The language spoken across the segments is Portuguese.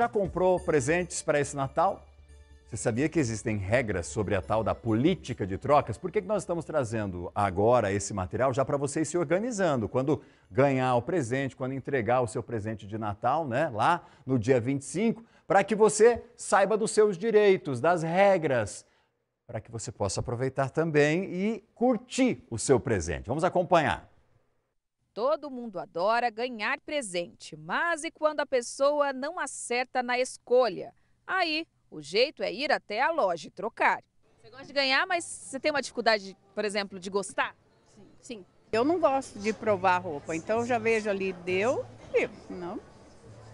Já comprou presentes para esse Natal? Você sabia que existem regras sobre a tal da política de trocas? Por que, que nós estamos trazendo agora esse material já para vocês se organizando? Quando ganhar o presente, quando entregar o seu presente de Natal, né? Lá no dia 25, para que você saiba dos seus direitos, das regras, para que você possa aproveitar também e curtir o seu presente. Vamos acompanhar. Todo mundo adora ganhar presente, mas e quando a pessoa não acerta na escolha? Aí, o jeito é ir até a loja e trocar. Você gosta de ganhar, mas você tem uma dificuldade, por exemplo, de gostar? Sim. sim. Eu não gosto de provar roupa, então já vejo ali, deu, e não,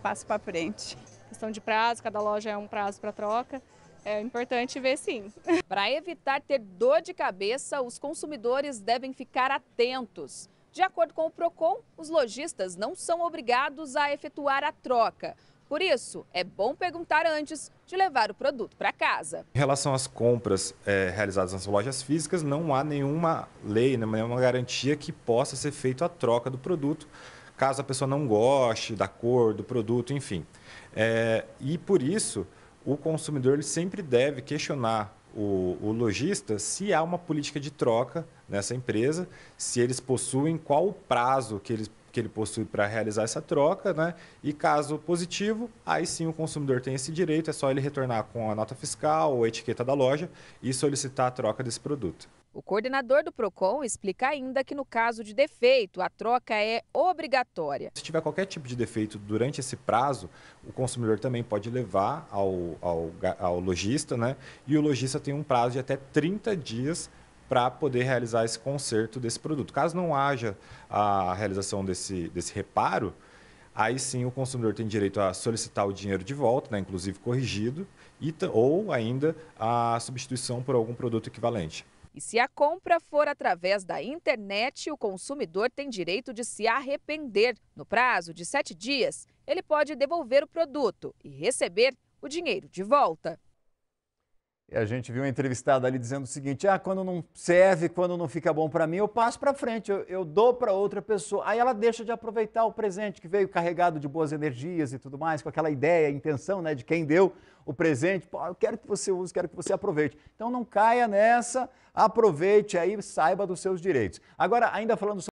passo para frente. Questão de prazo, cada loja é um prazo para troca. É importante ver sim. Para evitar ter dor de cabeça, os consumidores devem ficar atentos. De acordo com o PROCON, os lojistas não são obrigados a efetuar a troca. Por isso, é bom perguntar antes de levar o produto para casa. Em relação às compras é, realizadas nas lojas físicas, não há nenhuma lei, né, nenhuma garantia que possa ser feita a troca do produto, caso a pessoa não goste da cor do produto, enfim. É, e por isso, o consumidor ele sempre deve questionar o, o lojista se há uma política de troca nessa empresa, se eles possuem qual o prazo que eles que ele possui para realizar essa troca, né? E caso positivo, aí sim o consumidor tem esse direito, é só ele retornar com a nota fiscal ou a etiqueta da loja e solicitar a troca desse produto. O coordenador do PROCON explica ainda que, no caso de defeito, a troca é obrigatória. Se tiver qualquer tipo de defeito durante esse prazo, o consumidor também pode levar ao, ao, ao lojista, né? E o lojista tem um prazo de até 30 dias para poder realizar esse conserto desse produto. Caso não haja a realização desse, desse reparo, aí sim o consumidor tem direito a solicitar o dinheiro de volta, né, inclusive corrigido, e, ou ainda a substituição por algum produto equivalente. E se a compra for através da internet, o consumidor tem direito de se arrepender. No prazo de sete dias, ele pode devolver o produto e receber o dinheiro de volta. E a gente viu uma entrevistada ali dizendo o seguinte: ah, quando não serve, quando não fica bom para mim, eu passo para frente, eu, eu dou para outra pessoa. Aí ela deixa de aproveitar o presente que veio carregado de boas energias e tudo mais, com aquela ideia, intenção né, de quem deu o presente. Pô, eu quero que você use, quero que você aproveite. Então não caia nessa, aproveite aí, saiba dos seus direitos. Agora, ainda falando sobre